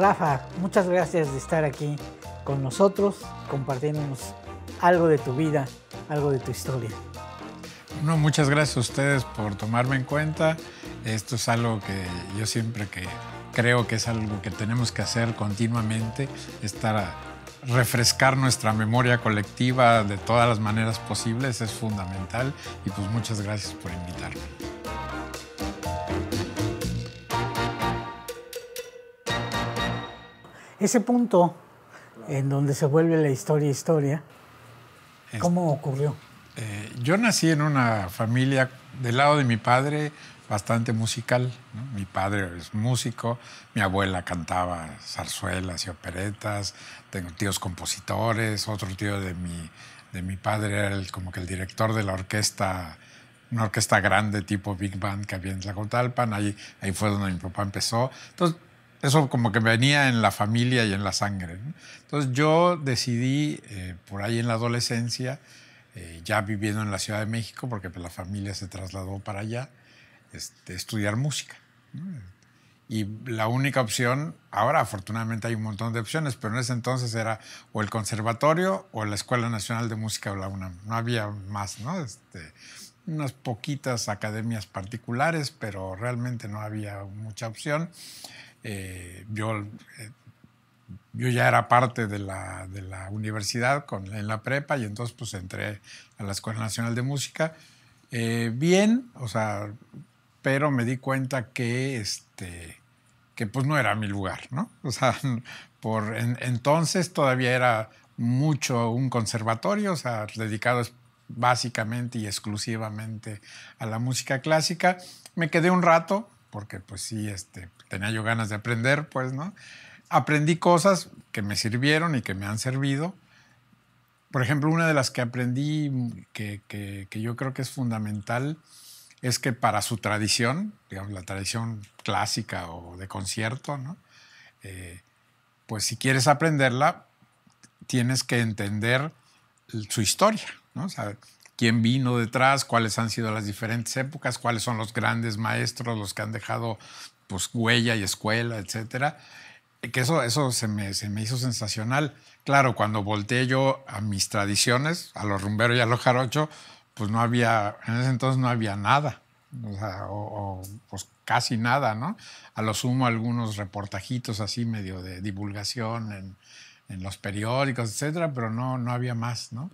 Rafa, muchas gracias de estar aquí con nosotros, compartiéndonos algo de tu vida, algo de tu historia. No, muchas gracias a ustedes por tomarme en cuenta. Esto es algo que yo siempre que creo que es algo que tenemos que hacer continuamente, estar a refrescar nuestra memoria colectiva de todas las maneras posibles es fundamental y pues muchas gracias por invitarme. Ese punto en donde se vuelve la historia historia, ¿cómo ocurrió? Eh, yo nací en una familia del lado de mi padre bastante musical. Mi padre es músico, mi abuela cantaba zarzuelas y operetas, tengo tíos compositores, otro tío de mi, de mi padre era como que el director de la orquesta una orquesta grande tipo Big Band que había en Tlacotalpan, ahí, ahí fue donde mi papá empezó. Entonces, eso como que venía en la familia y en la sangre. Entonces yo decidí, eh, por ahí en la adolescencia, eh, ya viviendo en la Ciudad de México, porque pues, la familia se trasladó para allá, este, estudiar música. Y la única opción, ahora afortunadamente hay un montón de opciones, pero en ese entonces era o el conservatorio o la Escuela Nacional de Música o la UNAM. No había más, ¿no? Este, unas poquitas academias particulares, pero realmente no había mucha opción. Eh, yo, eh, yo ya era parte de la, universidad en la prepa y entonces pues entré a la Escuela Nacional de Música. Eh, bien, o sea, pero me di cuenta que, este, que pues no era mi lugar, ¿no? O sea, por entonces todavía era mucho un conservatorio, o sea, dedicado básicamente y exclusivamente a la música clásica. Me quedé un rato, porque pues sí, este, tenía yo ganas de aprender, pues, ¿no? Aprendí cosas que me sirvieron y que me han servido. Por ejemplo, una de las que aprendí que, yo creo que es fundamental es que para su tradición, digamos, la tradición clásica o de concierto, ¿no? Eh, pues si quieres aprenderla, tienes que entender su historia, ¿no? O quién vino detrás, cuáles han sido las diferentes épocas, cuáles son los grandes maestros, los que han dejado pues, huella y escuela, etcétera. Que eso, eso se, me, se me hizo sensacional. Claro, cuando volteé yo a mis tradiciones, a los rumberos y a los jarocho, pues no había, en ese entonces no había nada, o, sea, o pues casi nada, ¿no? A lo sumo algunos reportajitos así medio de divulgación en, en los periódicos, etcétera, pero no, no había más, ¿no?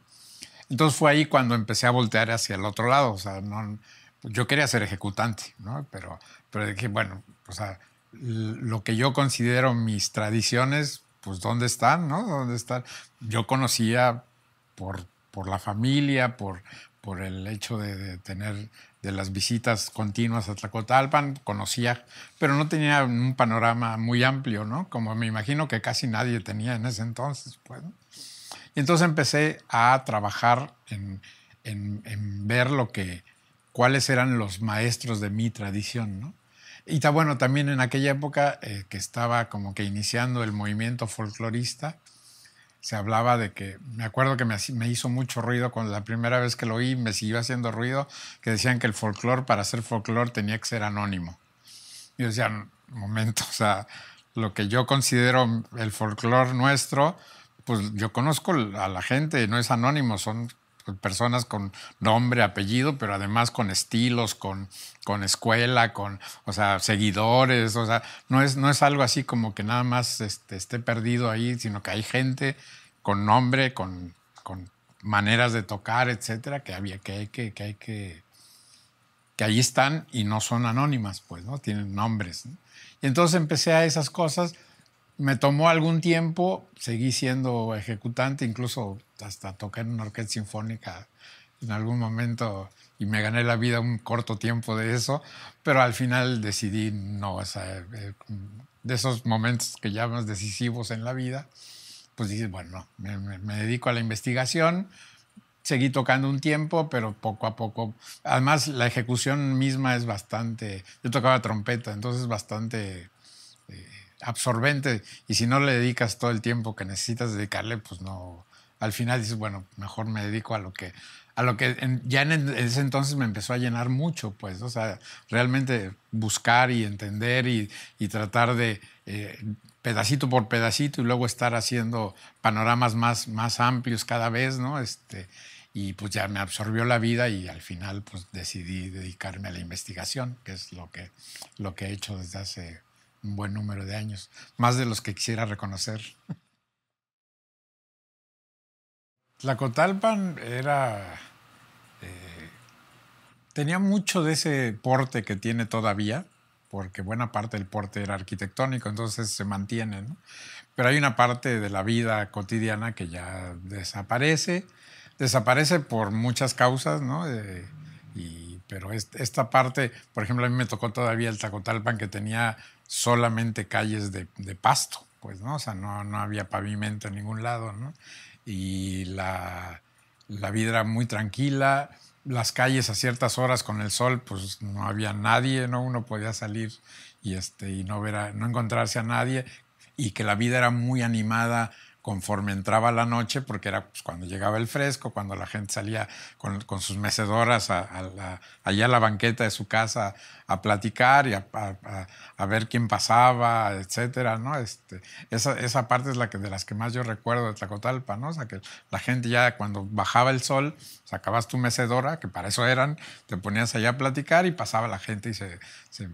Entonces fue ahí cuando empecé a voltear hacia el otro lado. O sea, no, yo quería ser ejecutante, ¿no? Pero, pero dije, bueno, o sea, lo que yo considero mis tradiciones, pues ¿dónde están, no? ¿Dónde están? Yo conocía por, por la familia, por, por el hecho de, de tener de las visitas continuas a Tlacotalpan, conocía, pero no tenía un panorama muy amplio, ¿no? Como me imagino que casi nadie tenía en ese entonces, pues. Y Entonces empecé a trabajar en, ver lo que, cuáles eran los maestros de mi tradición, Y está bueno, también en aquella época eh, que estaba como que iniciando el movimiento folclorista, se hablaba de que, me acuerdo que me, hizo mucho ruido cuando la primera vez que lo oí, me siguió haciendo ruido, que decían que el folclore, para ser folclore, tenía que ser anónimo. Y yo decía, momento, o sea, lo que yo considero el folclore nuestro, pues yo conozco a la gente, no es anónimo, son personas con nombre, apellido, pero además con estilos, con, con escuela, con, o sea, seguidores, o sea, no es, no es algo así como que nada más este, esté perdido ahí, sino que hay gente con nombre, con, con maneras de tocar, etcétera, que, había, que hay que, que hay que, que ahí están y no son anónimas, pues, ¿no? Tienen nombres. Y entonces empecé a esas cosas me tomó algún tiempo, seguí siendo ejecutante, incluso hasta toqué en una orquesta sinfónica en algún momento y me gané la vida un corto tiempo de eso, pero al final decidí no, eh, de esos momentos que llamas decisivos en la vida, pues dices, bueno, me, me dedico a la investigación, seguí tocando un tiempo, pero poco a poco. Además, la ejecución misma es bastante. Yo tocaba trompeta, entonces es bastante absorbente y si no le dedicas todo el tiempo que necesitas dedicarle, pues no, al final dices, bueno, mejor me dedico a lo que, a lo que ya en ese entonces me empezó a llenar mucho, pues, o sea, realmente buscar y entender y, y tratar de eh, pedacito por pedacito y luego estar haciendo panoramas más, más amplios cada vez, ¿no? Este, y pues ya me absorbió la vida y al final pues decidí dedicarme a la investigación, que es lo que, lo que he hecho desde hace un buen número de años, más de los que quisiera reconocer. Tlacotalpan era. Eh, tenía mucho de ese porte que tiene todavía, porque buena parte del porte era arquitectónico, entonces se mantiene, Pero hay una parte de la vida cotidiana que ya desaparece. Desaparece por muchas causas, ¿no? Eh, y, pero esta parte, por ejemplo, a mí me tocó todavía el Tlacotalpan que tenía solamente calles de, pasto, pues, ¿no? O sea, no, había pavimento en ningún lado, ¿no? Y la, vida era muy tranquila, las calles a ciertas horas con el sol, pues no había nadie, ¿no? Uno podía salir y, este, y no, no encontrarse a nadie, y que la vida era muy animada conforme entraba la noche, porque era pues, cuando llegaba el fresco, cuando la gente salía con, sus mecedoras a, allá a la banqueta de su casa a platicar y a, ver quién pasaba, etcétera, ¿no? Este, esa, parte es la que, de las que más yo recuerdo de Tlacotalpa, ¿no? O sea, que la gente ya cuando bajaba el sol, sacabas tu mecedora, que para eso eran, te ponías allá a platicar y pasaba la gente y se,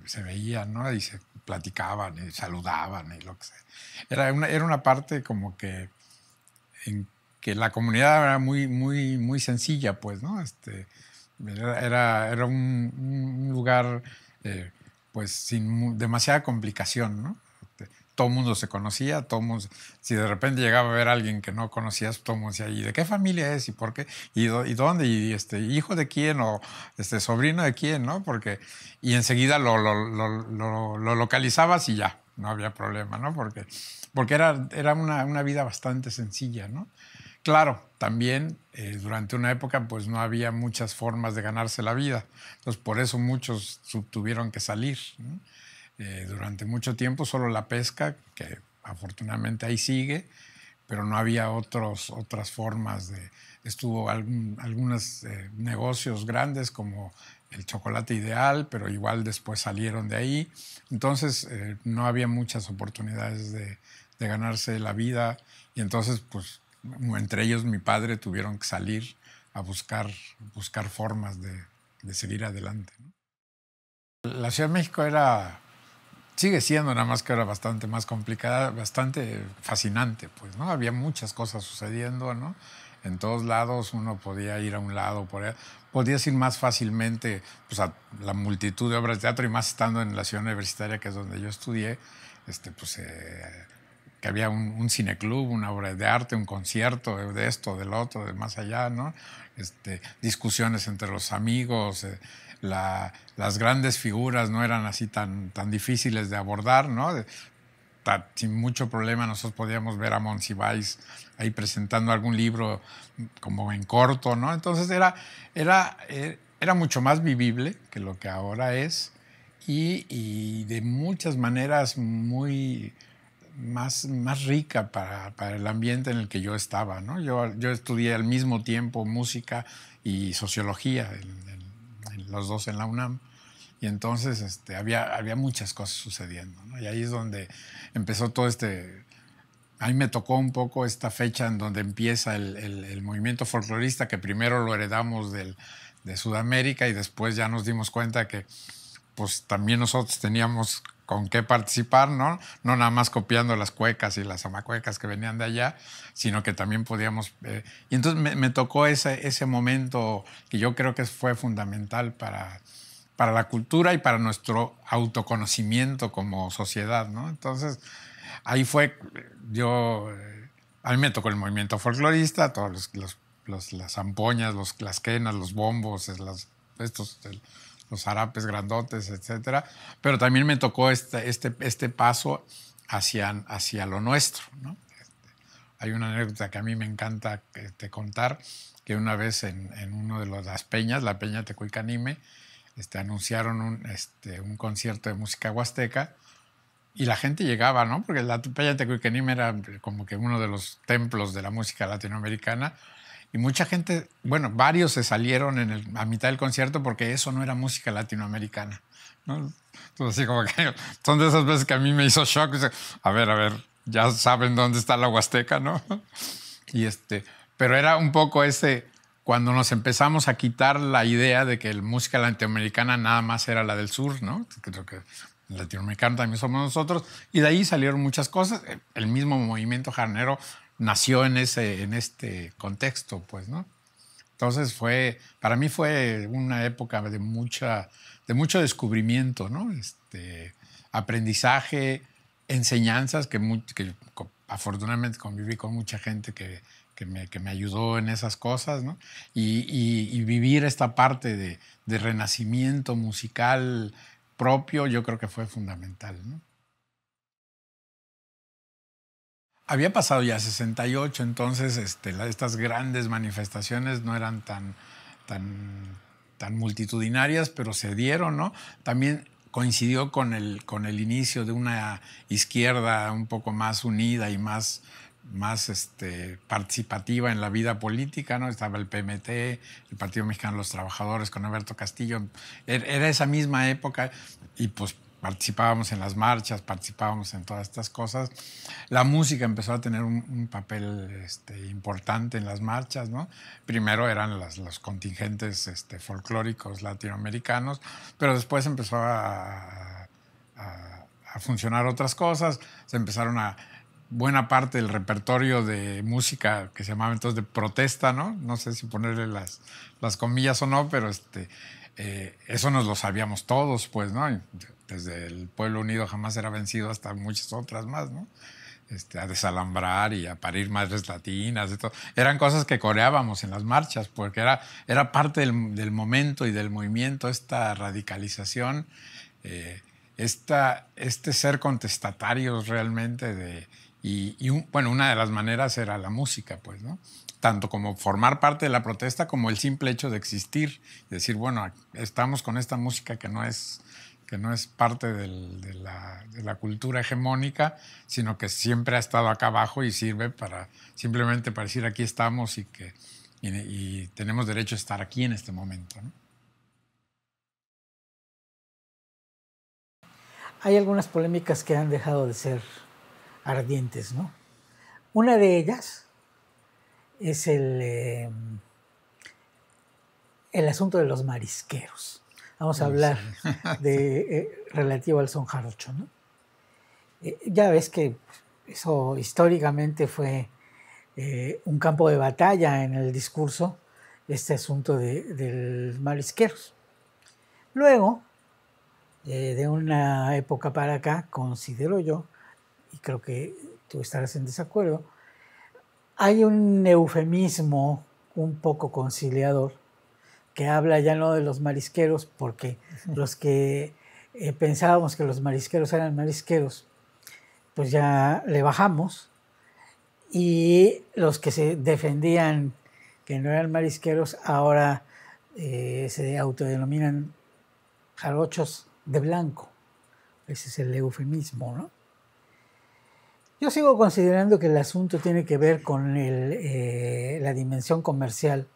se, veían, ¿no? Y se platicaban y saludaban y lo que sea. Era una, era una parte como que, en que la comunidad era muy, muy, muy sencilla, pues, ¿no? Este, era, era, un, lugar, eh, pues, sin demasiada complicación, ¿no? todo el mundo se conocía, todo si de repente llegaba a ver a alguien que no conocías, todo el mundo ¿y de qué familia es? ¿Y por qué? ¿Y, dónde? ¿Y este, hijo de quién? ¿O este, sobrino de quién? ¿No? Porque, y enseguida lo, localizabas y ya, no había problema, ¿no? Porque, era, una, vida bastante sencilla, ¿no? Claro, también eh, durante una época pues no había muchas formas de ganarse la vida, entonces por eso muchos tuvieron que salir. ¿no? Eh, durante mucho tiempo solo la pesca, que afortunadamente ahí sigue, pero no había otros, otras formas de... Estuvo algunos eh, negocios grandes como el chocolate ideal, pero igual después salieron de ahí. Entonces eh, no había muchas oportunidades de, ganarse la vida y entonces pues entre ellos mi padre tuvieron que salir a buscar, buscar formas de, de seguir adelante. La Ciudad de México era sigue siendo nada más que era bastante más complicada, bastante fascinante, pues, ¿no? Había muchas cosas sucediendo, ¿no? En todos lados uno podía ir a un lado, por allá. podías ir más fácilmente pues, a la multitud de obras de teatro y más estando en la ciudad universitaria, que es donde yo estudié, este, pues eh, que había un, cineclub, una obra de arte, un concierto de, de, esto, del otro, de más allá, ¿no? Este, discusiones entre los amigos, eh, las grandes figuras no eran así tan, tan difíciles de abordar, ¿no? sin mucho problema nosotros podíamos ver a Monsiváis ahí presentando algún libro como en corto, ¿no? Entonces era, era, eh, era mucho más vivible que lo que ahora es y, y de muchas maneras muy más, más rica para, para, el ambiente en el que yo estaba. ¿no? Yo, yo estudié al mismo tiempo música y sociología, en, los dos en la UNAM. Y entonces este, había, había muchas cosas sucediendo. ¿no? Y ahí es donde empezó todo este... Ahí me tocó un poco esta fecha en donde empieza el, el, el movimiento folclorista, que primero lo heredamos del, de Sudamérica y después ya nos dimos cuenta que pues también nosotros teníamos con qué participar, ¿no? No nada más copiando las cuecas y las amacuecas que venían de allá, sino que también podíamos... Eh, y entonces me, tocó ese, ese, momento que yo creo que fue fundamental para, para la cultura y para nuestro autoconocimiento como sociedad, ¿no? Entonces, ahí fue, yo... Eh, a mí me tocó el movimiento folclorista, todos las ampoñas, los, las quenas, los bombos, las, estos los zarapes grandotes, etcétera. Pero también me tocó este, este, este paso hacia, hacia lo nuestro. Este, hay una anécdota que a mí me encanta te este, contar, que una vez en, en una de los, las peñas, la peña Tecuicanime, este, anunciaron un, este, un concierto de música huasteca y la gente llegaba, ¿no? Porque la Peña Tecuicanime era como que uno de los templos de la música latinoamericana y mucha gente, bueno, varios se salieron en a mitad del concierto porque eso no era música latinoamericana. Entonces, así como que son de esas veces que a mí me hizo shock. A ver, a ver, ya saben dónde está la Huasteca, ¿no? Y este, pero era un poco ese, cuando nos empezamos a quitar la idea de que la música latinoamericana nada más era la del sur, ¿no? Creo que latinoamericana también somos nosotros. Y de ahí salieron muchas cosas. El mismo movimiento jarnero nació en, este contexto, pues, ¿no? Entonces fue, para mí fue una época de, mucha, de mucho descubrimiento, ¿no? Este, aprendizaje, enseñanzas que, afortunadamente conviví con mucha gente que, que, me, ayudó en esas cosas, ¿no? Y, vivir esta parte de, de renacimiento musical propio, yo creo que fue fundamental, ¿no? había pasado ya 68, entonces este, estas grandes manifestaciones no eran tan, tan, tan multitudinarias, pero se dieron, ¿no? También coincidió con el, con el inicio de una izquierda un poco más unida y más, más este, participativa en la vida política, ¿no? Estaba el PMT, el Partido Mexicano de los Trabajadores con Alberto Castillo. Er, era esa misma época y pues participábamos en las marchas, participábamos en todas estas cosas. La música empezó a tener un, papel este, importante en las marchas, ¿no? Primero eran los contingentes este, folclóricos latinoamericanos, pero después empezó a, a, funcionar otras cosas, se empezaron a buena parte del repertorio de música que se llamaba entonces de protesta, ¿no? No sé si ponerle las, las comillas o no, pero este, eh, eso nos lo sabíamos todos, pues, ¿no? desde el pueblo unido jamás era vencido hasta muchas otras más, ¿no? Este, a desalambrar y a parir madres latinas. Eran cosas que coreábamos en las marchas, porque era, era parte del, momento y del movimiento esta radicalización, eh, esta, este ser contestatarios realmente de... Y, bueno, una de las maneras era la música, pues, ¿no? tanto como formar parte de la protesta como el simple hecho de existir. Decir, bueno, estamos con esta música que no es que no es parte de, la, cultura hegemónica, sino que siempre ha estado acá abajo y sirve para simplemente para decir aquí estamos y que tenemos derecho a estar aquí en este momento. Hay algunas polémicas que han dejado de ser ardientes, Una de ellas es el, eh, el asunto de los marisqueros vamos a hablar de, eh, relativo al son eh, ya ves que eso históricamente fue eh, un campo de batalla en el discurso, este asunto de, del marisqueros. Luego, de una época para acá, considero yo, y creo que tú estarás en desacuerdo, hay un eufemismo un poco conciliador que habla ya no de los marisqueros, porque los que eh, pensábamos que los marisqueros eran marisqueros, pues ya le bajamos, y los que se defendían que no eran marisqueros ahora eh, se autodenominan jarochos de blanco. Ese es el eufemismo, ¿no? Yo sigo considerando que el asunto tiene que ver con eh, la dimensión comercial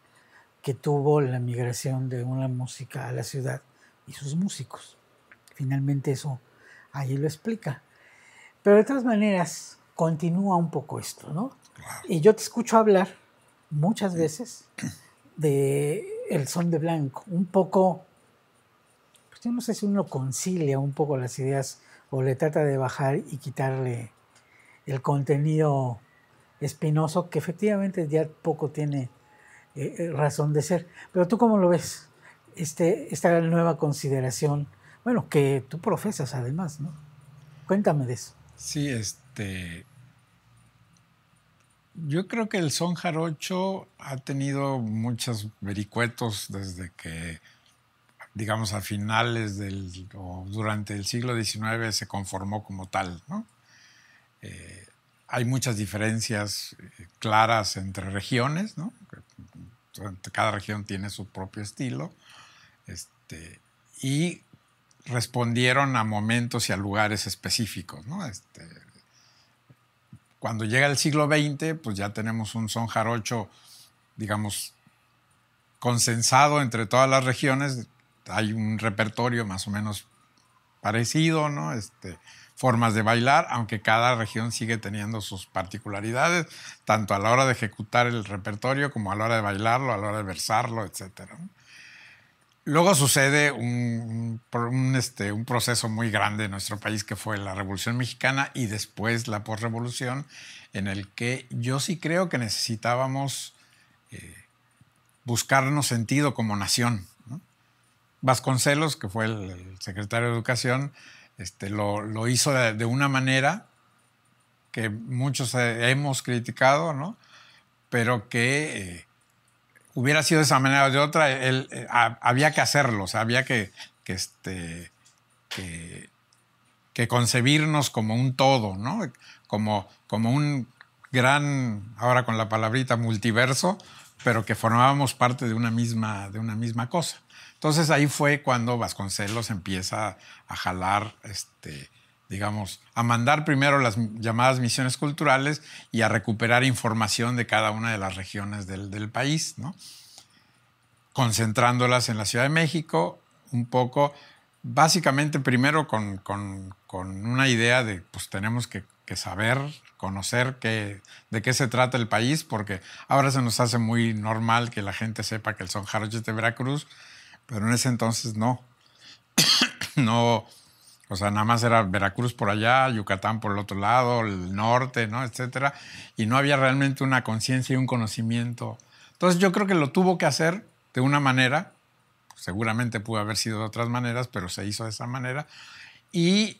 que tuvo la migración de una música a la ciudad y sus músicos. Finalmente eso ahí lo explica. Pero de todas maneras, continúa un poco esto, ¿no? Y yo te escucho hablar muchas veces de El son de Blanco, un poco, pues yo no sé si uno concilia un poco las ideas o le trata de bajar y quitarle el contenido espinoso que efectivamente ya poco tiene eh, eh, razón de ser. Pero tú cómo lo ves, este, esta nueva consideración, bueno, que tú profesas además, ¿no? Cuéntame de eso. Sí, este... Yo creo que el son jarocho ha tenido muchos vericuetos desde que, digamos, a finales del, o durante el siglo XIX se conformó como tal, ¿no? Eh, hay muchas diferencias claras entre regiones, ¿no? cada región tiene su propio estilo, este, y respondieron a momentos y a lugares específicos. Este, cuando llega el siglo XX, pues ya tenemos un son jarocho, digamos, consensado entre todas las regiones. Hay un repertorio más o menos parecido, este, formas de bailar, aunque cada región sigue teniendo sus particularidades, tanto a la hora de ejecutar el repertorio como a la hora de bailarlo, a la hora de versarlo, etc. Luego sucede este, un, proceso muy grande en nuestro país que fue la Revolución Mexicana y después la posrevolución, en el que yo sí creo que necesitábamos eh, buscarnos sentido como nación. Vasconcelos, que fue el secretario de Educación, este, lo, hizo de, una manera que muchos eh, hemos criticado, Pero que eh, hubiera sido de esa manera o de otra, él, eh, había que hacerlo, había que, este, que, que, concebirnos como un todo, Como, como un gran, ahora con la palabrita multiverso, pero que formábamos parte de una misma, de una misma cosa. Entonces ahí fue cuando Vasconcelos empieza a jalar, este, digamos, a mandar primero las llamadas misiones culturales y a recuperar información de cada una de las regiones del, país, concentrándolas en la Ciudad de México, un poco, básicamente primero con, con, una idea de, pues tenemos que, saber, conocer de qué se trata el país, porque ahora se nos hace muy normal que la gente sepa que el son jaroche de Veracruz, pero en ese entonces no. no, o sea, nada más era Veracruz por allá, Yucatán por el otro lado, el norte, ¿no? Etcétera. Y no había realmente una conciencia y un conocimiento. Entonces yo creo que lo tuvo que hacer de una manera, seguramente pudo haber sido de otras maneras, pero se hizo de esa manera. Y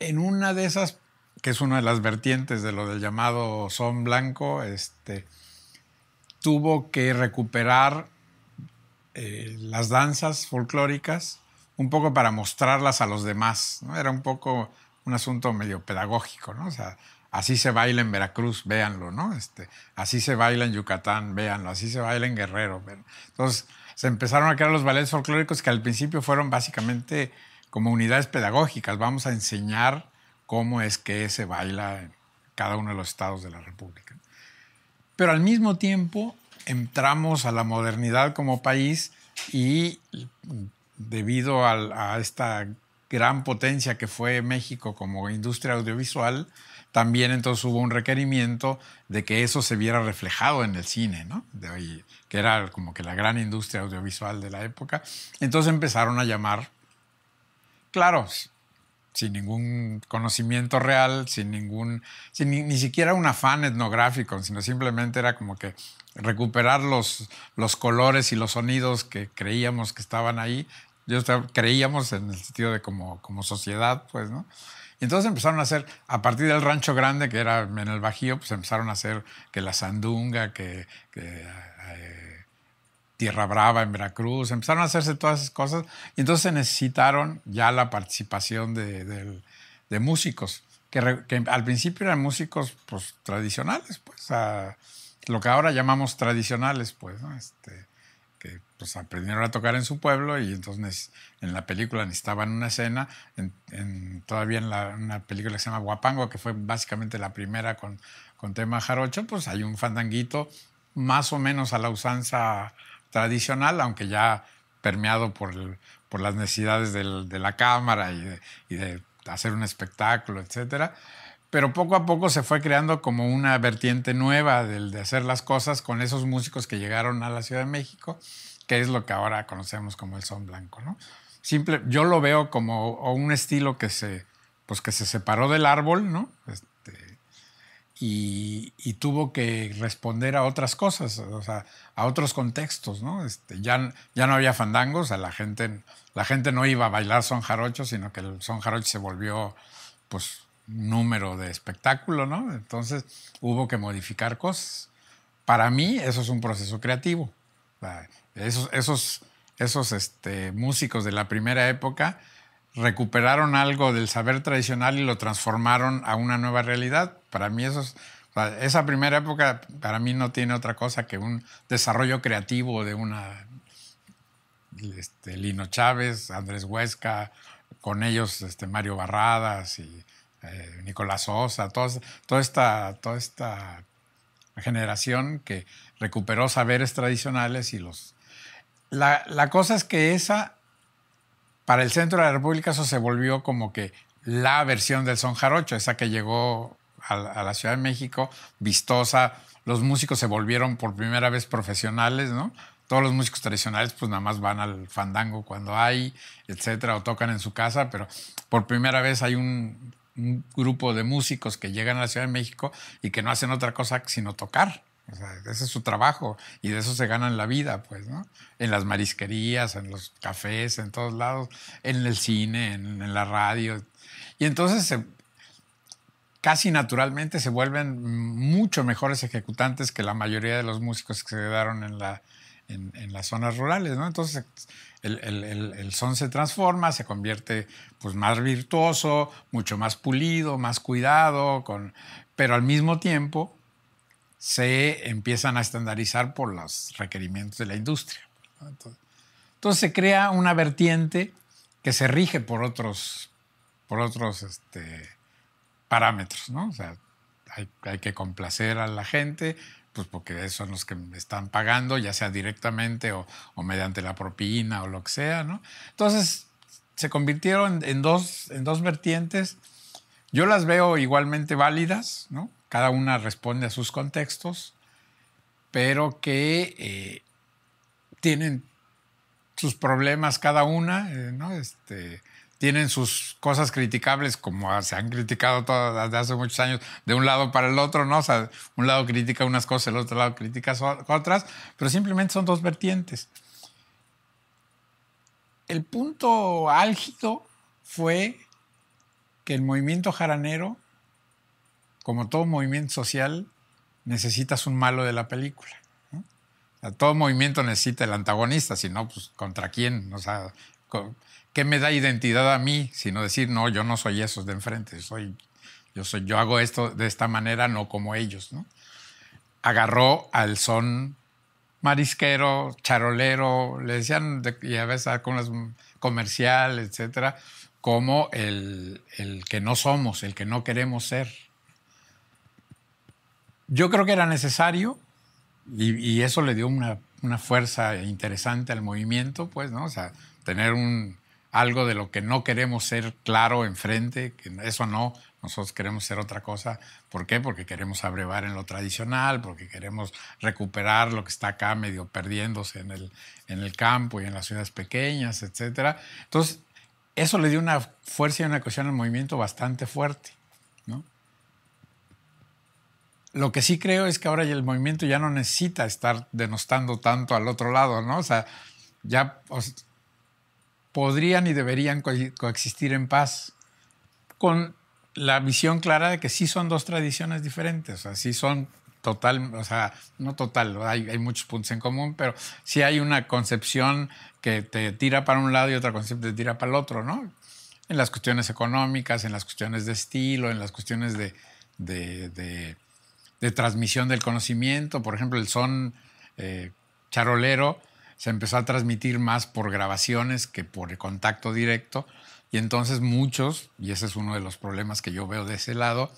en una de esas, que es una de las vertientes de lo del llamado son blanco, este, tuvo que recuperar eh, las danzas folclóricas un poco para mostrarlas a los demás. ¿no? Era un poco un asunto medio pedagógico, ¿no? sea, así se baila en Veracruz, véanlo, ¿no? Este, así se baila en Yucatán, véanlo, así se baila en Guerrero. Entonces, se empezaron a crear los ballets folclóricos que al principio fueron básicamente como unidades pedagógicas. Vamos a enseñar cómo es que se baila en cada uno de los estados de la República. Pero al mismo tiempo entramos a la modernidad como país y debido a, esta gran potencia que fue México como industria audiovisual, también entonces hubo un requerimiento de que eso se viera reflejado en el cine, ¿no? que era como que la gran industria audiovisual de la época. Entonces empezaron a llamar, claro, sin ningún conocimiento real, sin ningún, ni siquiera un afán etnográfico, sino simplemente era como que recuperar los, los colores y los sonidos que creíamos que estaban ahí. Yo creíamos en el sentido de como, como sociedad, pues, ¿no? Y entonces empezaron a hacer, a partir del rancho grande que era en el Bajío, pues empezaron a hacer que la sandunga, que, eh, Tierra Brava en Veracruz, empezaron a hacerse todas esas cosas. Y entonces necesitaron ya la participación de, músicos, que, al principio eran músicos pues, tradicionales, pues, lo que ahora llamamos tradicionales, pues, ¿no? Este, que pues, aprendieron a tocar en su pueblo y entonces en la película necesitaban una escena, todavía en la, una película que se llama Guapango, que fue básicamente la primera con, con tema jarocho, pues hay un fandanguito más o menos a la usanza tradicional, aunque ya permeado por, por las necesidades de la cámara y de, y de hacer un espectáculo, etcétera pero poco a poco se fue creando como una vertiente nueva del, de hacer las cosas con esos músicos que llegaron a la Ciudad de México, que es lo que ahora conocemos como el son blanco, ¿no? Simple, yo lo veo como un estilo que se, pues que se separó del árbol, ¿no? Este, y, tuvo que responder a otras cosas, a otros contextos, ¿no? Este, ya, ya no había fandangos, la gente, la gente no iba a bailar son jarocho, sino que el son jarocho se volvió, pues, número de espectáculo, ¿no? Entonces hubo que modificar cosas. Para mí eso es un proceso creativo. Ah, esos, esos, esos este, músicos de la primera época recuperaron algo del saber tradicional y lo transformaron a una nueva realidad. Para mí eso es, esa primera época para mí no tiene otra cosa que un desarrollo creativo de una este, Lino Chávez, Andrés Huesca, con ellos este, Mario Barradas y eh, Nicolás Sosa, toda, toda, esta, toda esta generación que recuperó saberes tradicionales y los... La, cosa es que esa, para el centro de la República, eso se volvió como que la versión del son jarocho, esa que llegó a, a la Ciudad de México, vistosa, los músicos se volvieron por primera vez profesionales, ¿no? Todos los músicos tradicionales pues nada más van al fandango cuando hay, etcétera, o tocan en su casa, pero por primera vez hay un un grupo de músicos que llegan a la Ciudad de México y que no hacen otra cosa sino tocar. O sea, ese es su trabajo y de eso se ganan la vida, pues, ¿no? En las marisquerías, en los cafés, en todos lados, en el cine, en, la radio. Y entonces casi naturalmente se vuelven mucho mejores ejecutantes que la mayoría de los músicos que se quedaron en, la, en las zonas rurales, ¿no? Entonces el, son se transforma, se convierte pues, más virtuoso, mucho más pulido, más cuidado, con... pero al mismo tiempo se empiezan a estandarizar por los requerimientos de la industria. Entonces, se crea una vertiente que se rige por otros, por otros este, parámetros, hay que complacer a la gente, pues porque son los que me están pagando, ya sea directamente o, mediante la propina o lo que sea, ¿no? Entonces, se convirtieron en dos, en dos vertientes. Yo las veo igualmente válidas, ¿no? Cada una responde a sus contextos, pero que eh, tienen sus problemas cada una, eh, ¿no? Este, tienen sus cosas criticables, como ah, se han criticado todas desde hace muchos años, de un lado para el otro, ¿no? O sea, un lado critica unas cosas, el otro lado critica otras, pero simplemente son dos vertientes. El punto álgido fue que el movimiento jaranero, como todo movimiento social, necesitas un malo de la película. todo movimiento necesita el antagonista, si no, pues contra quién. O sea, ¿qué me da identidad a mí? Sino decir, no, yo no soy esos de enfrente, soy, yo, soy, yo hago esto de esta manera, no como ellos. Agarró al son marisquero, charolero, le decían, y a veces ah, con las comerciales, etcétera, como el, que no somos, el que no queremos ser. Yo creo que era necesario y, eso le dio una, una, fuerza interesante al movimiento, pues, ¿no? O sea, tener un, algo de lo que no queremos ser claro enfrente, que eso no, nosotros queremos ser otra cosa. ¿Por qué? Porque queremos abrevar en lo tradicional, porque queremos recuperar lo que está acá medio perdiéndose en el, en el campo y en las ciudades pequeñas, etc. Entonces, eso le dio una fuerza y una cohesión al movimiento bastante fuerte. Lo que sí creo es que ahora el movimiento ya no necesita estar denostando tanto al otro lado, ¿no? O sea, ya podrían y deberían coexistir en paz, con la visión clara de que sí son dos tradiciones diferentes, o sea, sí son total, o sea, no total, hay, muchos puntos en común, pero sí hay una concepción que te tira para un lado y otra concepción te tira para el otro, ¿no? En las cuestiones económicas, en las cuestiones de estilo, en las cuestiones de, transmisión del conocimiento, por ejemplo, el son eh, charolero, se empezó a transmitir más por grabaciones que por contacto directo. Y entonces muchos, y ese es uno de los problemas que yo veo de ese lado,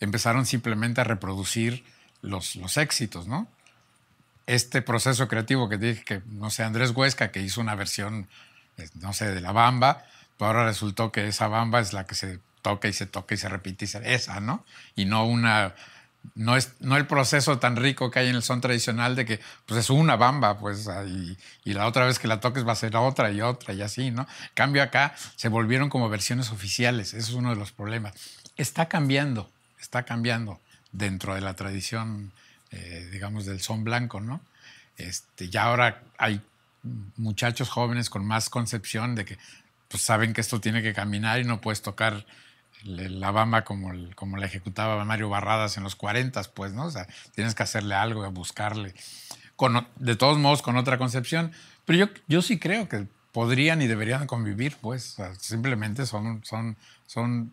empezaron simplemente a reproducir los, los éxitos, ¿no? Este proceso creativo que dije que, no sé, Andrés Huesca, que hizo una versión, pues, no sé, de la bamba, pero pues, ahora resultó que esa bamba es la que se toca y se toca y se repite y se... Esa, ¿no? Y no una no es no el proceso tan rico que hay en el son tradicional de que pues es una bamba, pues ah, y, la otra vez que la toques va a ser otra y otra y así, ¿no? Cambio acá se volvieron como versiones oficiales, eso es uno de los problemas. Está cambiando, está cambiando dentro de la tradición, eh, digamos, del son blanco, ¿no? Este, ya ahora hay muchachos jóvenes con más concepción de que pues, saben que esto tiene que caminar y no puedes tocar la Bamba como, como la ejecutaba Mario Barradas en los 40, pues, ¿no? O sea, tienes que hacerle algo, buscarle. de todos modos, con otra concepción. Pero yo, yo sí creo que podrían y deberían convivir, pues. simplemente son, son, son,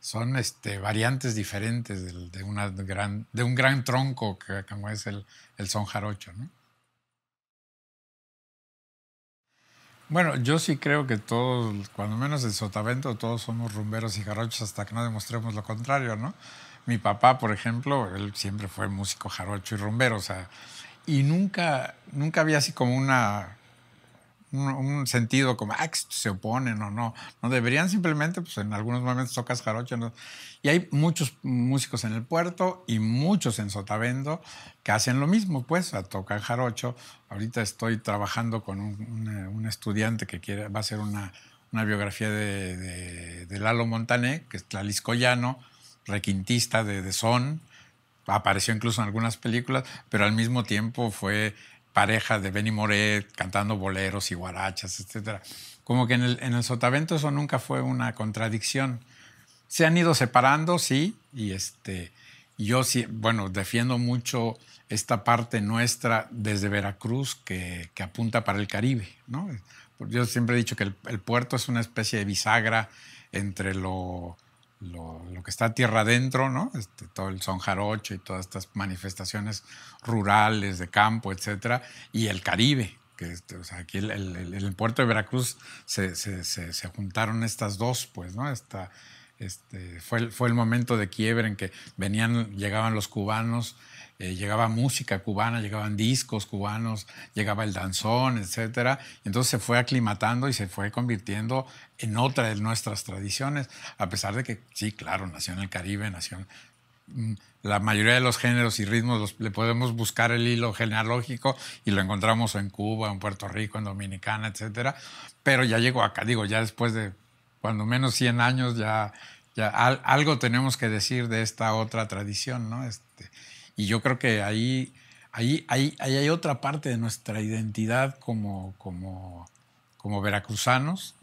son este, variantes diferentes de, una gran, de un gran tronco que, como es el, el son jarocho, ¿no? Bueno, yo sí creo que todos, cuando menos en Sotavento, todos somos rumberos y jarochos hasta que no demostremos lo contrario, ¿no? Mi papá, por ejemplo, él siempre fue músico jarocho y rumbero, o sea, y nunca, nunca había así como una un, sentido como, ah, se oponen o no. No deberían simplemente, pues en algunos momentos tocas jarocho. No. Y hay muchos músicos en el puerto y muchos en Sotavendo que hacen lo mismo, pues, a tocar jarocho. Ahorita estoy trabajando con un, estudiante que quiere, va a hacer una, una biografía de, de, Lalo Montané, que es tlaliscoyano, requintista de, de son. Apareció incluso en algunas películas, pero al mismo tiempo fue pareja de Benny Moret cantando boleros y guarachas, etc. Como que en el, en el sotavento eso nunca fue una contradicción. Se han ido separando, sí, y este, yo sí, bueno, defiendo mucho esta parte nuestra desde Veracruz que, apunta para el Caribe, ¿no? Yo siempre he dicho que el puerto es una especie de bisagra entre lo, lo, que está tierra adentro, ¿no? Este, todo el son y todas estas manifestaciones rurales de campo, etcétera, y el Caribe, que este, aquí en el, puerto de Veracruz se, juntaron estas dos, pues, ¿no? Este, fue, el, fue el momento de quiebre en que venían, llegaban los cubanos eh, llegaba música cubana, llegaban discos cubanos, llegaba el danzón, etcétera, Entonces se fue aclimatando y se fue convirtiendo en otra de nuestras tradiciones, a pesar de que sí, claro, nació en el Caribe, nació en, mm, la mayoría de los géneros y ritmos los, le podemos buscar el hilo genealógico y lo encontramos en Cuba, en Puerto Rico, en Dominicana, etcétera. Pero ya llegó acá, digo, ya después de cuando menos 100 años ya, algo tenemos que decir de esta otra tradición, ¿no? Y yo creo que ahí, ahí, hay otra parte de nuestra identidad como, como, como veracruzanos,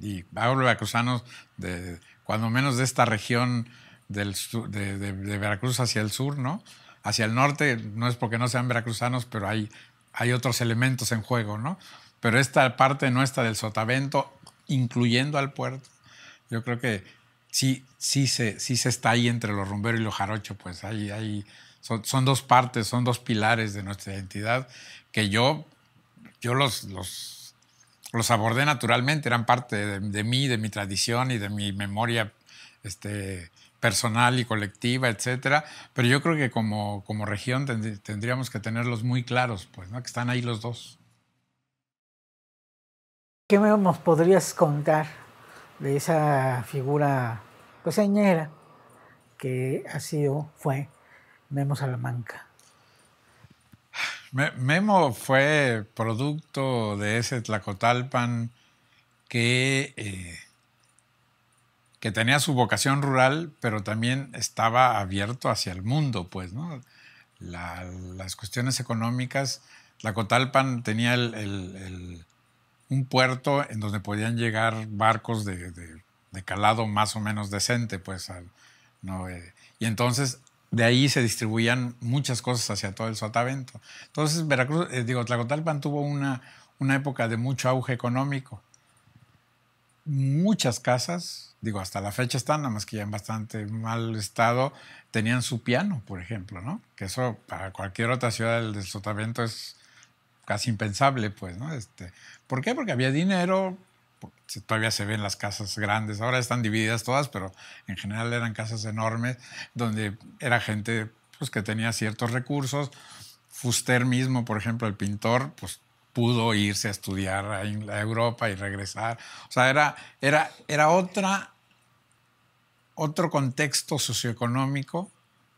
y, hablo de veracruzanos de, cuando menos de esta región del de, Veracruz hacia el sur, ¿no? Hacia el norte, no es porque no sean veracruzanos, pero hay, hay otros elementos en juego, ¿no? Pero esta parte nuestra del sotavento, incluyendo al puerto, yo creo que sí, sí, se, está ahí entre los rumberos y los jarochos, pues ahí, son, dos partes, son dos pilares de nuestra identidad que yo, yo los, los, abordé naturalmente, eran parte de, mí, de mi tradición y de mi memoria este, personal y colectiva, etc. Pero yo creo que como, como región tendríamos que tenerlos muy claros, pues, ¿no? que están ahí los dos. ¿Qué nos podrías contar de esa figura coseñera pues, que ha sido, fue Memo Salamanca. Memo fue producto de ese Tlacotalpan que, eh, que tenía su vocación rural, pero también estaba abierto hacia el mundo, pues, ¿no? las cuestiones económicas, Tlacotalpan tenía el un puerto en donde podían llegar barcos de, calado más o menos decente, pues. ¿no? Eh, y entonces de ahí se distribuían muchas cosas hacia todo el Sotavento. Entonces, Veracruz, eh, digo, Tlacotalpan tuvo una, una época de mucho auge económico. Muchas casas, digo, hasta la fecha están, nada más que ya en bastante mal estado, tenían su piano, por ejemplo, ¿no? Que eso para cualquier otra ciudad del Sotavento es casi impensable, pues, ¿no? Este, ¿Por qué? Porque había dinero, todavía se ven las casas grandes, ahora están divididas todas, pero en general eran casas enormes, donde era gente pues, que tenía ciertos recursos. Fuster mismo, por ejemplo, el pintor, pues pudo irse a estudiar a Europa y regresar. O sea, era, era, era otra, otro contexto socioeconómico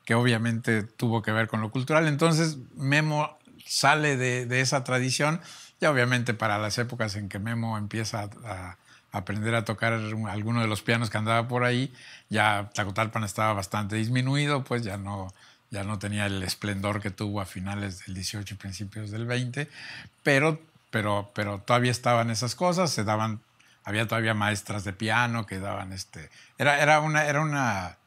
que obviamente tuvo que ver con lo cultural. Entonces, Memo sale de, esa tradición. Y obviamente para las épocas en que Memo empieza a, aprender a tocar alguno de los pianos que andaba por ahí, ya Tlacotalpan estaba bastante disminuido, pues ya no, ya no tenía el esplendor que tuvo a finales del 18 y principios del 20, pero, pero, pero todavía estaban esas cosas, se daban, había todavía maestras de piano que daban este, era, una, era una,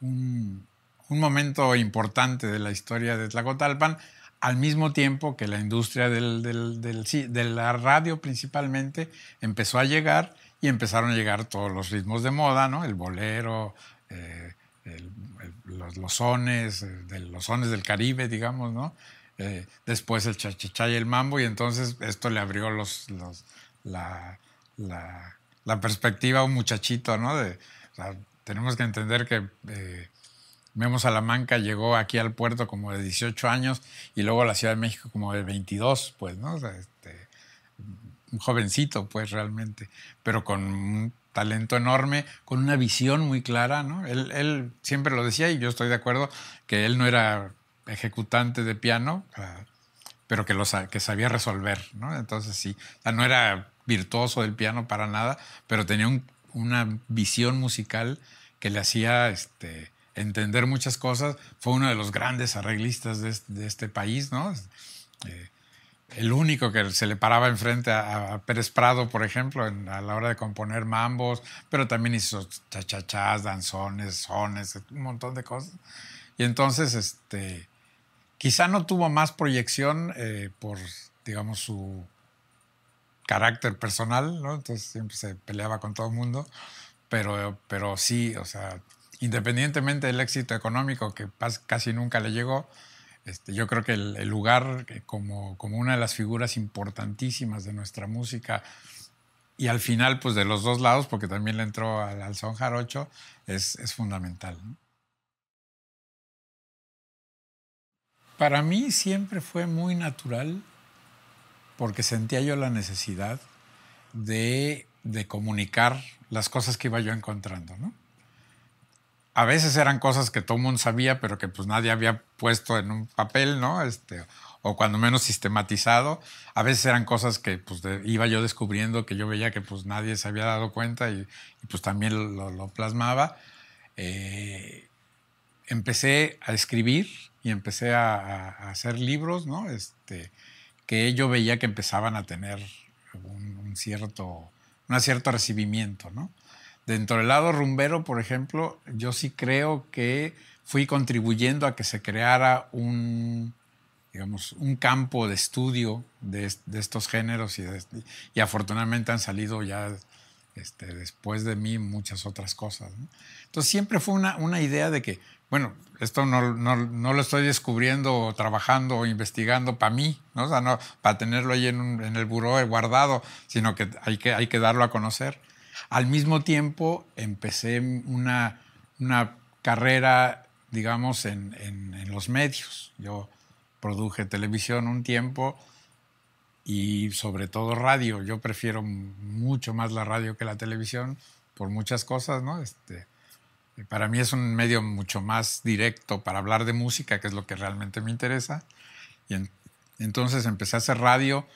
un, un momento importante de la historia de Tlacotalpan, al mismo tiempo que la industria de la radio principalmente empezó a llegar y empezaron a llegar todos los ritmos de moda, ¿no? El bolero, eh, los, los sones, eh, los sones del Caribe, digamos, ¿no? Eh, después el chachachá y el mambo, y entonces esto le abrió los, la, perspectiva a un muchachito, ¿no? tenemos que entender que Memo Salamanca llegó aquí al puerto como de 18 años y luego a la Ciudad de México como de 22, pues, ¿no? Este, un jovencito, pues, realmente, pero con un talento enorme, con una visión muy clara, ¿no? Él, siempre lo decía y yo estoy de acuerdo que él no era ejecutante de piano, pero que, lo, que sabía resolver, ¿no? Entonces sí, no era virtuoso del piano para nada, pero tenía una visión musical que le hacía... este entender muchas cosas. Fue uno de los grandes arreglistas de este, país, ¿no? Eh, el único que se le paraba enfrente a, a Pérez Prado, por ejemplo, a la hora de componer mambos, pero también hizo chachachás, danzones, sones, un montón de cosas. Y entonces, este, quizá no tuvo más proyección eh, por, digamos, su carácter personal, ¿no? Entonces siempre se peleaba con todo el mundo, pero, pero sí, o sea, independientemente del éxito económico que casi nunca le llegó, este, yo creo que el, lugar eh, como, una de las figuras importantísimas de nuestra música y al final pues de los dos lados, porque también le entró al, son jarocho, es, fundamental. Para mí siempre fue muy natural porque sentía yo la necesidad de, de comunicar las cosas que iba yo encontrando, ¿no? a veces eran cosas que todo el mundo sabía, pero que pues nadie había puesto en un papel, ¿no? Este, o cuando menos sistematizado. A veces eran cosas que pues, iba yo descubriendo, que yo veía que pues nadie se había dado cuenta y, pues también lo, plasmaba. Eh, empecé a escribir y empecé a, hacer libros, ¿no? Este, que yo veía que empezaban a tener un, un cierto, un cierto recibimiento, ¿no? Dentro del lado rumbero, por ejemplo, yo sí creo que fui contribuyendo a que se creara un, digamos, un campo de estudio de, estos géneros y, afortunadamente han salido ya este, después de mí muchas otras cosas. Entonces siempre fue una, una, idea de que, bueno, esto no, no, lo estoy descubriendo o trabajando o investigando para mí, no para tenerlo ahí en, en el buró guardado, sino que hay, que hay que darlo a conocer. Al mismo tiempo empecé una, carrera, digamos, en, los medios. Yo produje televisión un tiempo y sobre todo radio. Yo prefiero mucho más la radio que la televisión por muchas cosas, ¿no? Este, eh, para mí es un medio mucho más directo para hablar de música, que es lo que realmente me interesa. Y entonces empecé a hacer radio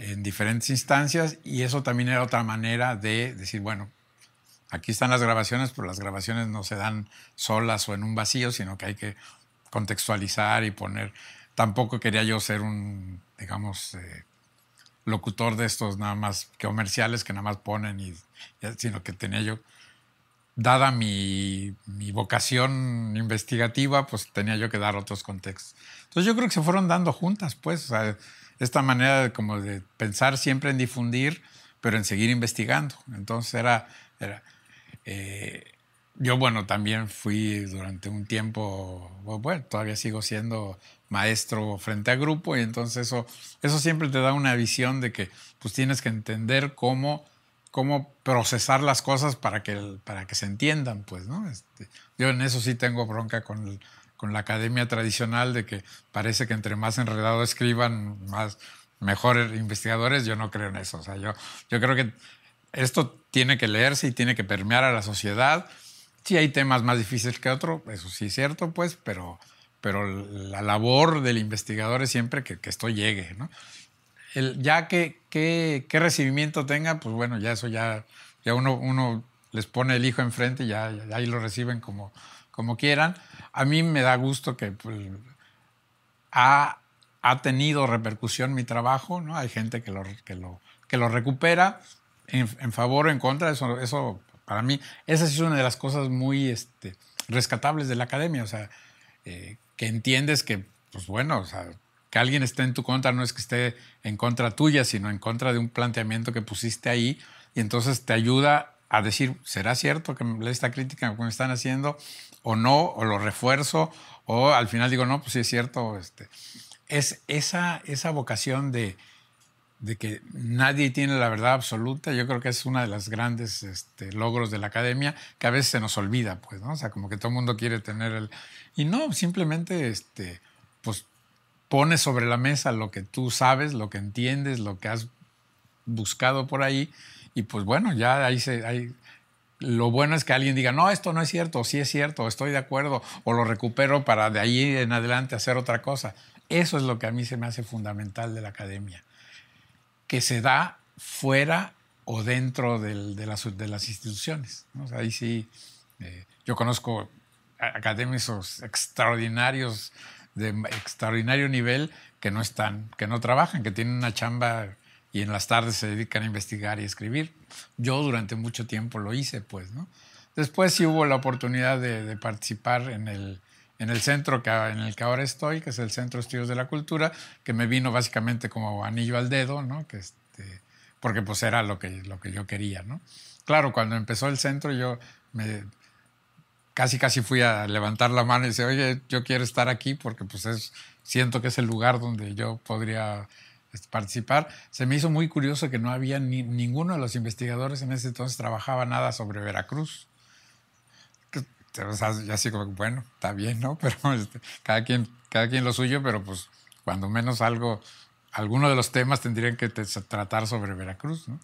en diferentes instancias y eso también era otra manera de decir, bueno, aquí están las grabaciones, pero las grabaciones no se dan solas o en un vacío, sino que hay que contextualizar y poner. Tampoco quería yo ser un, digamos, eh, locutor de estos nada más comerciales que nada más ponen, y, sino que tenía yo, dada mi, mi vocación investigativa, pues tenía yo que dar otros contextos. Entonces yo creo que se fueron dando juntas, pues. O sea, esta manera de, como de pensar siempre en difundir, pero en seguir investigando. Entonces era... Eh, yo, bueno, también fui durante un tiempo, bueno, todavía sigo siendo maestro frente a grupo y entonces eso, eso siempre te da una visión de que pues tienes que entender cómo, cómo procesar las cosas para que, para que se entiendan, pues, ¿no? Este, yo en eso sí tengo bronca con el, con la academia tradicional de que parece que entre más enredado escriban, más mejores investigadores, yo no creo en eso. O sea, yo, yo creo que esto tiene que leerse y tiene que permear a la sociedad. Sí hay temas más difíciles que otros, eso sí es cierto, pues, pero, pero la labor del investigador es siempre que, esto llegue, ¿no? El, ya que, qué recibimiento tenga, pues bueno, ya eso ya, ya uno, uno les pone el hijo enfrente y ya, ya ahí lo reciben como, como quieran a mí me da gusto que pues, ha, tenido repercusión mi trabajo, ¿no? Hay gente que lo, que lo, que lo recupera en, favor o en contra, eso, para mí, esa es una de las cosas muy este, rescatables de la academia, o sea, eh, que entiendes que, pues bueno, que alguien esté en tu contra no es que esté en contra tuya, sino en contra de un planteamiento que pusiste ahí y entonces te ayuda a decir, ¿será cierto que esta crítica que me están haciendo o no, o lo refuerzo, o al final digo, no, pues sí es cierto. Este". es esa, esa vocación de, de que nadie tiene la verdad absoluta, yo creo que es uno de los grandes este, logros de la academia, que a veces se nos olvida, pues, ¿no? O sea, como que todo el mundo quiere tener el... Y no, simplemente, este, pues, pones sobre la mesa lo que tú sabes, lo que entiendes, lo que has buscado por ahí, y pues bueno, ya ahí se, ahí, lo bueno es que alguien diga, no, esto no es cierto, sí es cierto, estoy de acuerdo, o lo recupero para de ahí en adelante hacer otra cosa. Eso es lo que a mí se me hace fundamental de la academia, que se da fuera o dentro de, las, instituciones. ahí sí, eh, yo conozco académicos extraordinarios, de extraordinario nivel, que no están, que no trabajan, que tienen una chamba y en las tardes se dedican a investigar y escribir. Yo durante mucho tiempo lo hice, pues, ¿no? Después sí hubo la oportunidad de, participar en el, en el centro que, en el que ahora estoy, que es el Centro de Estudios de la Cultura, que me vino básicamente como anillo al dedo, ¿no? Que este, porque pues era lo que, lo que yo quería, ¿no? Claro, cuando empezó el centro yo me, casi casi fui a levantar la mano y decir, oye, yo quiero estar aquí porque pues es, siento que es el lugar donde yo podría participar. Se me hizo muy curioso que no había ninguno de los investigadores en ese entonces trabajaba nada sobre Veracruz. así como, bueno, está bien, ¿no? Pero este, cada, quien, cada quien lo suyo, pero pues cuando menos algo, alguno de los temas tendrían que tratar sobre Veracruz, ¿no?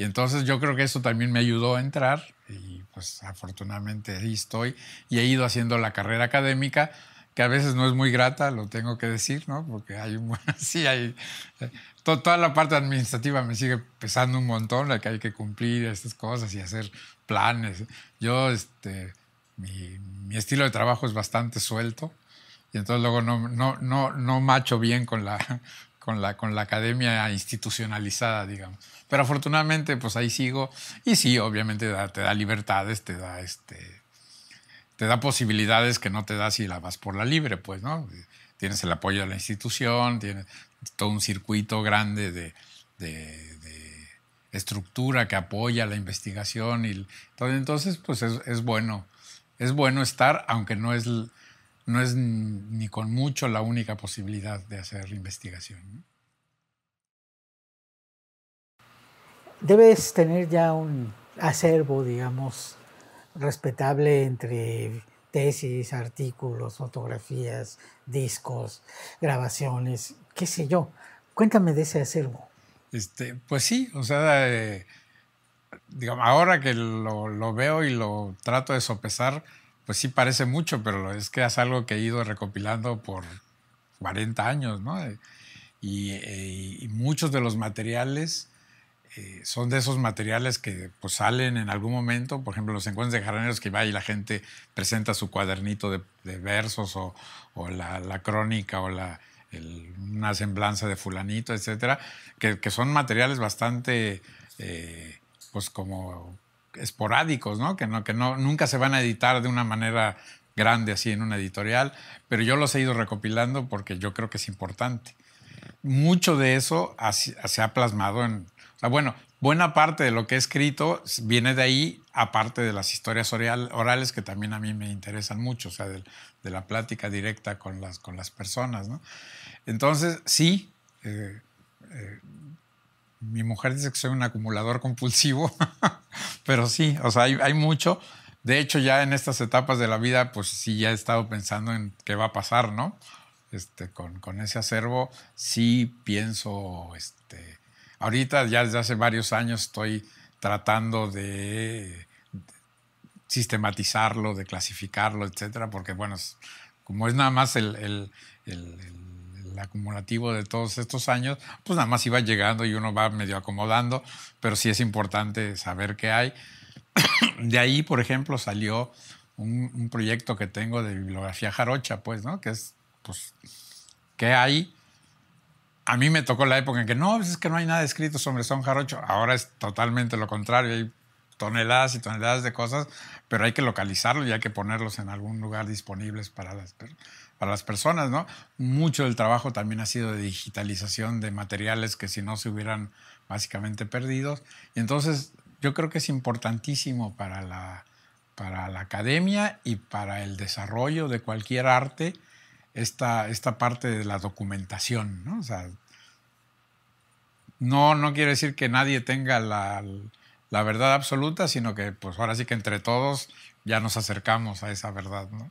Y entonces yo creo que eso también me ayudó a entrar y pues afortunadamente ahí estoy y he ido haciendo la carrera académica que a veces no es muy grata, lo tengo que decir, ¿no? Porque hay sí, hay... toda la parte administrativa me sigue pesando un montón, la que hay que cumplir estas cosas y hacer planes. Yo, este, mi, estilo de trabajo es bastante suelto y entonces luego no, no, no, no macho bien con la, con la, con la academia institucionalizada, digamos. Pero afortunadamente, pues ahí sigo. Y sí, obviamente te da libertades, te da este, te da posibilidades que no te da si la vas por la libre, pues, ¿no? Tienes el apoyo de la institución, tienes todo un circuito grande de, estructura que apoya la investigación. Y, entonces, pues es, bueno. Es bueno estar, aunque no es, no es ni con mucho la única posibilidad de hacer la investigación. Debes tener ya un acervo, digamos, respetable entre tesis, artículos, fotografías, discos, grabaciones, qué sé yo. Cuéntame de ese acervo. Este, pues sí, o sea, eh, ahora que lo, veo y lo trato de sopesar, pues sí parece mucho, pero es que es algo que he ido recopilando por 40 años, ¿no? Eh, eh, y muchos de los materiales eh, son de esos materiales que pues, salen en algún momento, por ejemplo, los encuentros de jaraneros que va y la gente presenta su cuadernito de, versos o, o la, la, crónica o la, una semblanza de fulanito, etcétera, que, que son materiales bastante, eh, pues como esporádicos, ¿no? Que, no, que no, nunca se van a editar de una manera grande así en una editorial, pero yo los he ido recopilando porque yo creo que es importante. Mucho de eso se ha plasmado en sea, bueno, buena parte de lo que he escrito viene de ahí, aparte de las historias orales que también a mí me interesan mucho, o sea, de, la plática directa con las, con las personas, ¿no? Entonces, sí, eh, eh, mi mujer dice que soy un acumulador compulsivo, pero sí, o sea, hay, mucho. De hecho, ya en estas etapas de la vida, pues sí, ya he estado pensando en qué va a pasar, ¿no? Este, con, con ese acervo, sí pienso este, Ahorita ya desde hace varios años estoy tratando de sistematizarlo, de clasificarlo, etcétera, porque bueno, como es nada más el, acumulativo de todos estos años, pues nada más iba llegando y uno va medio acomodando, pero sí es importante saber qué hay. De ahí, por ejemplo, salió un, un proyecto que tengo de bibliografía jarocha, pues, ¿no? Que es, pues, qué hay a mí me tocó la época en que no, pues es que no hay nada escrito sobre son jarocho. Ahora es totalmente lo contrario. Hay toneladas y toneladas de cosas, pero hay que localizarlos y hay que ponerlos en algún lugar disponibles para las, para las personas, ¿no? Mucho del trabajo también ha sido de digitalización de materiales que si no se hubieran básicamente perdidos. Y entonces yo creo que es importantísimo para la, para la academia y para el desarrollo de cualquier arte esta, esta parte de la documentación, ¿no? O sea, no, quiere decir que nadie tenga la, la, verdad absoluta, sino que pues ahora sí que entre todos ya nos acercamos a esa verdad, ¿no?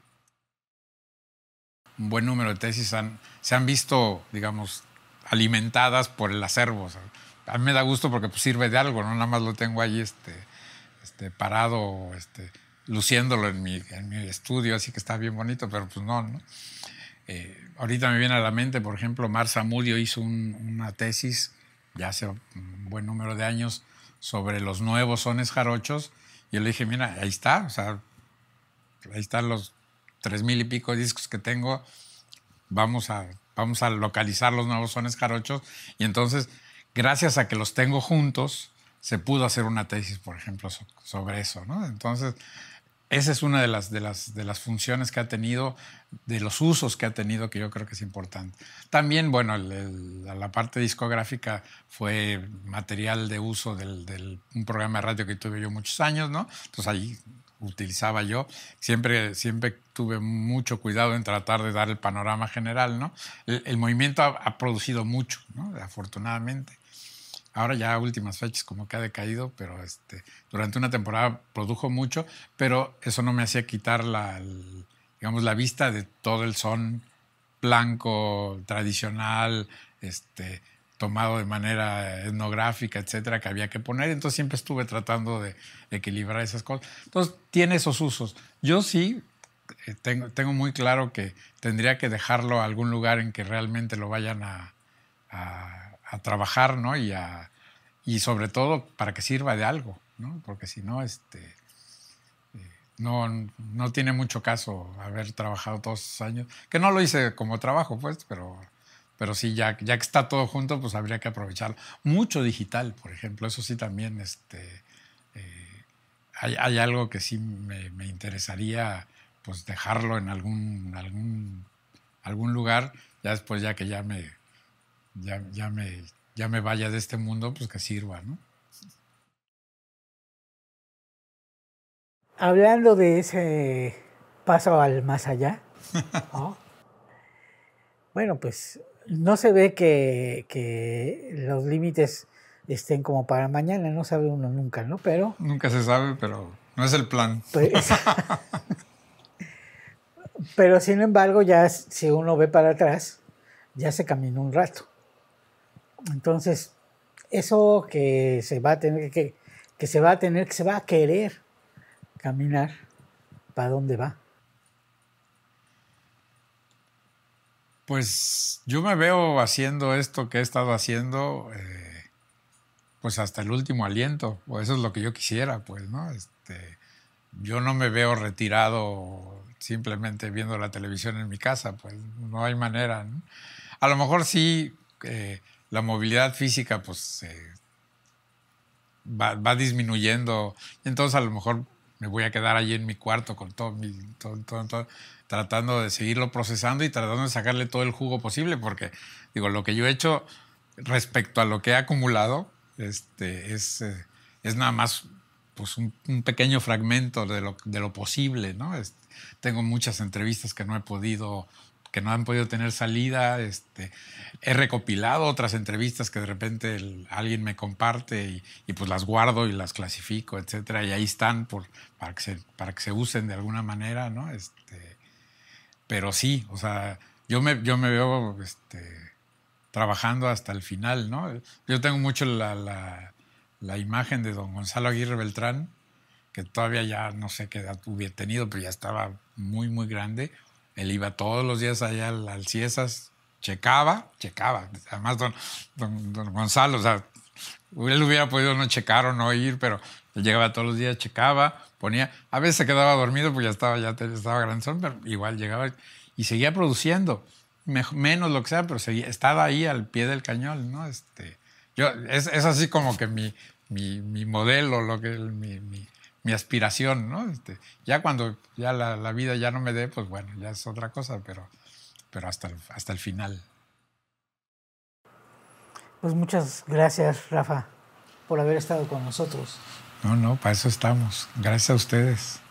Un buen número de tesis han, se han visto, digamos, alimentadas por el acervo. a mí me da gusto porque pues, sirve de algo, no nada más lo tengo ahí este, este, parado, este, luciéndolo en mi, en mi estudio, así que está bien bonito, pero pues no, ¿no? Eh, ahorita me viene a la mente, por ejemplo, Mar Samudio hizo una tesis ya hace un buen número de años sobre los nuevos sones jarochos. Y yo le dije, mira, ahí está, o sea, ahí están los tres mil y pico discos que tengo. Vamos a, vamos a localizar los nuevos sones jarochos. Y entonces, gracias a que los tengo juntos, se pudo hacer una tesis, por ejemplo, sobre eso, ¿no? Entonces, esa es una de las, las, de las funciones que ha tenido, de los usos que ha tenido, que yo creo que es importante. También, bueno, la parte discográfica fue material de uso de del, un programa de radio que tuve yo muchos años, ¿no? Entonces ahí utilizaba yo. Siempre, siempre tuve mucho cuidado en tratar de dar el panorama general, ¿no? El, movimiento ha, ha, producido mucho, ¿no? Afortunadamente. Ahora ya a últimas fechas como que ha decaído, pero este, durante una temporada produjo mucho, pero eso no me hacía quitar la, digamos, la vista de todo el son blanco, tradicional, este, tomado de manera etnográfica, etcétera, que había que poner. Entonces siempre estuve tratando de equilibrar esas cosas. Entonces tiene esos usos. Yo sí eh, tengo, muy claro que tendría que dejarlo a algún lugar en que realmente lo vayan a a trabajar, ¿no? Y, a, y sobre todo para que sirva de algo, ¿no? Porque si no, este, eh, no, no tiene mucho caso haber trabajado todos esos años. Que no lo hice como trabajo, pues, pero, pero sí, ya, ya que está todo junto, pues habría que aprovecharlo. Mucho digital, por ejemplo, eso sí también, este, eh, hay, algo que sí me, interesaría, pues, dejarlo en algún, algún, algún lugar, ya después, ya que ya me ya, me, ya me vaya de este mundo, pues que sirva, ¿no? Hablando de ese paso al más allá, bueno, pues no se ve que, los límites estén como para mañana, no sabe uno nunca, ¿no? Pero. Nunca se sabe, pero no es el plan. Pues, pero sin embargo, ya si uno ve para atrás, ya se caminó un rato. Entonces, eso que se va a tener que, que se va a tener, que se va a querer caminar, ¿para dónde va? Pues yo me veo haciendo esto que he estado haciendo, eh, pues hasta el último aliento, o eso es lo que yo quisiera, pues, ¿no? Este, yo no me veo retirado simplemente viendo la televisión en mi casa, pues no hay manera. A lo mejor sí eh, la movilidad física pues eh, va, disminuyendo. entonces a lo mejor me voy a quedar allí en mi cuarto con todo tratando de seguirlo procesando y tratando de sacarle todo el jugo posible, porque digo, lo que yo he hecho respecto a lo que he acumulado este, es, eh, es nada más pues un, pequeño fragmento de lo, posible, ¿no? Este, tengo muchas entrevistas que no he podido que no han podido tener salida. Este, he recopilado otras entrevistas que de repente alguien me comparte y, pues las guardo y las clasifico, etcétera. Y ahí están para, que se, usen de alguna manera, ¿no? Este, pero sí, o sea, yo me, yo me veo este, trabajando hasta el final, ¿no? Yo tengo mucho la, la, la imagen de don Gonzalo Aguirre Beltrán, que todavía ya no sé qué edad hubiera tenido, pero ya estaba muy, muy grande él iba todos los días allá al, al Ciesas, checaba, checaba. Además, don, don, Gonzalo, o sea, él hubiera podido no checar o no ir, pero llegaba todos los días, checaba, ponía. A veces se quedaba dormido porque ya estaba, ya estaba granzón, pero igual llegaba y seguía produciendo. menos lo que sea, pero seguía, estaba ahí al pie del cañón, ¿no? Este, yo, es, así como que mi, mi, modelo, lo que, mi, mi aspiración, ¿no? Este, ya cuando ya la, vida ya no me dé, pues bueno, ya es otra cosa, pero, pero hasta, hasta el final. Pues muchas gracias, Rafa, por haber estado con nosotros. No, no, para eso estamos. Gracias a ustedes.